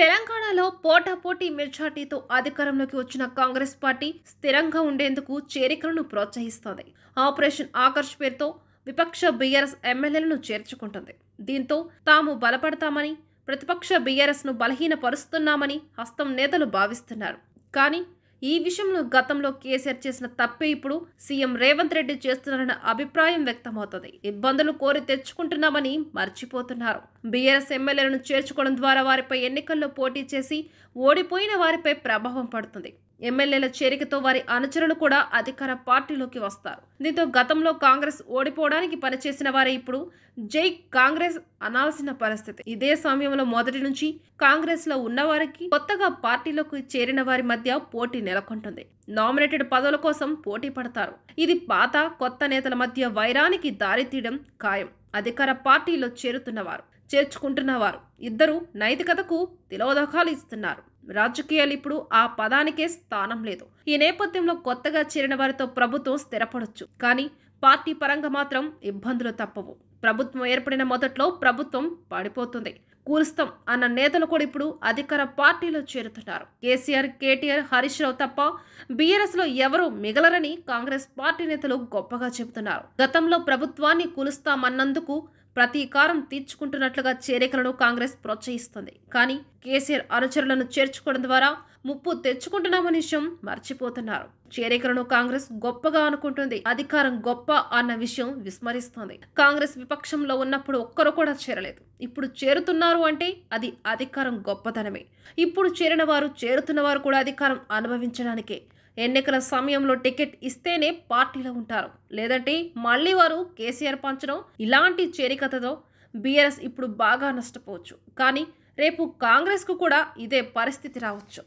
తెలంగాణలో పోటాపోటీ మెజార్టీతో అధికారంలోకి వచ్చిన కాంగ్రెస్ పార్టీ స్థిరంగా ఉండేందుకు చేరికలను ప్రోత్సహిస్తోంది ఆపరేషన్ ఆకర్ష్ పేరుతో విపక్ష బీఆర్ఎస్ ఎమ్మెల్యేలను చేర్చుకుంటుంది దీంతో తాము బలపడతామని ప్రతిపక్ష బీఆర్ఎస్ను బలహీనపరుస్తున్నామని హస్తం నేతలు భావిస్తున్నారు కానీ ఈ విషయంలో గతంలో కేసీఆర్ చేసిన తప్పే ఇప్పుడు సీఎం రేవంత్ రెడ్డి చేస్తున్నారన్న అభిప్రాయం వ్యక్తమవుతుంది ఇబ్బందులు కోరి తెచ్చుకుంటున్నామని మర్చిపోతున్నారు బీఆర్ఎస్ ఎమ్మెల్యేలను చేర్చుకోవడం ద్వారా వారిపై ఎన్నికల్లో పోటీ చేసి ఓడిపోయిన వారిపై ప్రభావం పడుతుంది ఎమ్మెల్యేల చేరికతో వారి అనుచరులు కూడా అధికార పార్టీలోకి వస్తారు దీంతో గతంలో కాంగ్రెస్ ఓడిపోవడానికి పనిచేసిన వారే ఇప్పుడు జై కాంగ్రెస్ అనాల్సిన పరిస్థితి ఇదే సమయంలో మొదటి నుంచి కాంగ్రెస్ లో ఉన్నవారికి కొత్తగా పార్టీలోకి చేరిన వారి మధ్య పోటీ నెలకొంటుంది నామినేటెడ్ పదవుల కోసం పోటీ పడతారు ఇది పాత కొత్త నేతల మధ్య వైరానికి దారితీయడం ఖాయం అధికార పార్టీలో చేరుతున్నవారు చేర్చుకుంటున్నవారు ఇద్దరు నైతికతకు తిలోదకాలు ఇస్తున్నారు రాజకీయాలు ఇప్పుడు ఆ పదానికే స్థానం లేదు ఈ నేపథ్యంలో కొత్తగా చేరిన వారితో ప్రభుత్వం స్థిరపడొచ్చు కానీ పార్టీ పరంగా మాత్రం ఇబ్బందులు తప్పవు ప్రభుత్వం ఏర్పడిన మొదట్లో ప్రభుత్వం పడిపోతుంది కూలుస్తాం అన్న నేతలు కూడా ఇప్పుడు అధికార పార్టీలో చేరుతున్నారు కేసీఆర్ కేటీఆర్ హరీష్ రావు తప్ప బీఆర్ఎస్లో ఎవరూ మిగలరని కాంగ్రెస్ పార్టీ నేతలు గొప్పగా చెబుతున్నారు గతంలో ప్రభుత్వాన్ని కూలుస్తామన్నందుకు ప్రతీకారం తీర్చుకుంటున్నట్లుగా చేరికలను కాంగ్రెస్ ప్రోత్సహిస్తుంది కానీ కేసీఆర్ అనుచరులను చేర్చుకోవడం ద్వారా ముప్పు తెచ్చుకుంటున్నామని విషయం మర్చిపోతున్నారు చేరికలను కాంగ్రెస్ గొప్పగా అనుకుంటుంది అధికారం గొప్ప అన్న విషయం విస్మరిస్తోంది కాంగ్రెస్ విపక్షంలో ఉన్నప్పుడు ఒక్కరు కూడా చేరలేదు ఇప్పుడు చేరుతున్నారు అంటే అది అధికారం గొప్పతనమే ఇప్పుడు చేరిన వారు చేరుతున్న వారు కూడా అధికారం అనుభవించడానికే ఎన్నికల సమయంలో టికెట్ ఇస్తేనే పార్టీలో ఉంటారు లేదంటే మళ్ళీ వారు కేసీఆర్ పంచడం ఇలాంటి చేరికతతో బీఆర్ఎస్ ఇప్పుడు బాగా నష్టపోవచ్చు కానీ రేపు కాంగ్రెస్కు కూడా ఇదే పరిస్థితి రావచ్చు